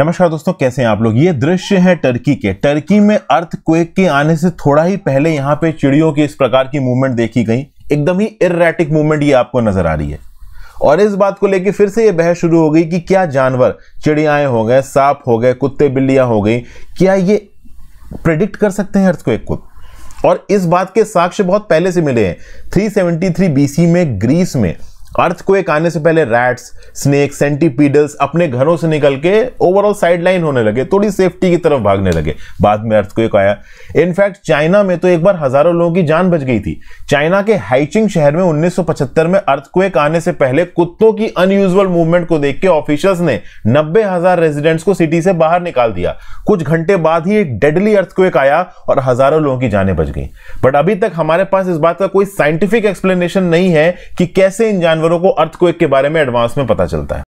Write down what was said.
नमस्कार दोस्तों कैसे हैं आप लोग ये दृश्य है टर्की के टर्की में अर्थ क्वेक के आने से थोड़ा ही पहले यहाँ पे चिड़ियों की इस प्रकार की मूवमेंट देखी गई एकदम ही इरेटिक मूवमेंट ये आपको नजर आ रही है और इस बात को लेकर फिर से ये बहस शुरू हो गई कि क्या जानवर चिड़ियाएं हो गए सांप हो गए कुत्ते बिल्लियां हो गई क्या ये प्रिडिक्ट कर सकते हैं अर्थक्वेक को और इस बात के साक्ष्य बहुत पहले से मिले हैं 373 बीसी में ग्रीस में अर्थक्वेक आने से पहले रैट्स स्नेक सेंटीपीडल्स अपने घरों से निकल के ओवरऑल साइड लाइन होने लगे थोड़ी सेफ्टी की तरफ भागने लगे बाद में अर्थक्वेक आया इनफैक्ट चाइना में तो एक बार हजारों लोगों की जान बच गई थी चाइना के हाइचिंग शहर में 1975 में अर्थक्वेक आने से पहले कुत्तों की अनयूजल मूवमेंट को देख के ऑफिशर्स ने नब्बे हजार रेजिडेंट्स को सिटी से बाहर निकाल दिया कुछ घंटे बाद ही एक डेडली अर्थक्वेक आया और हजारों लोगों की जाने बच गई बट अभी तक हमारे पास इस बात का कोई साइंटिफिक एक्सप्लेनेशन नहीं है कि कैसे इन जान जानवरों को अर्थक्वेक के बारे में एडवांस में पता चलता है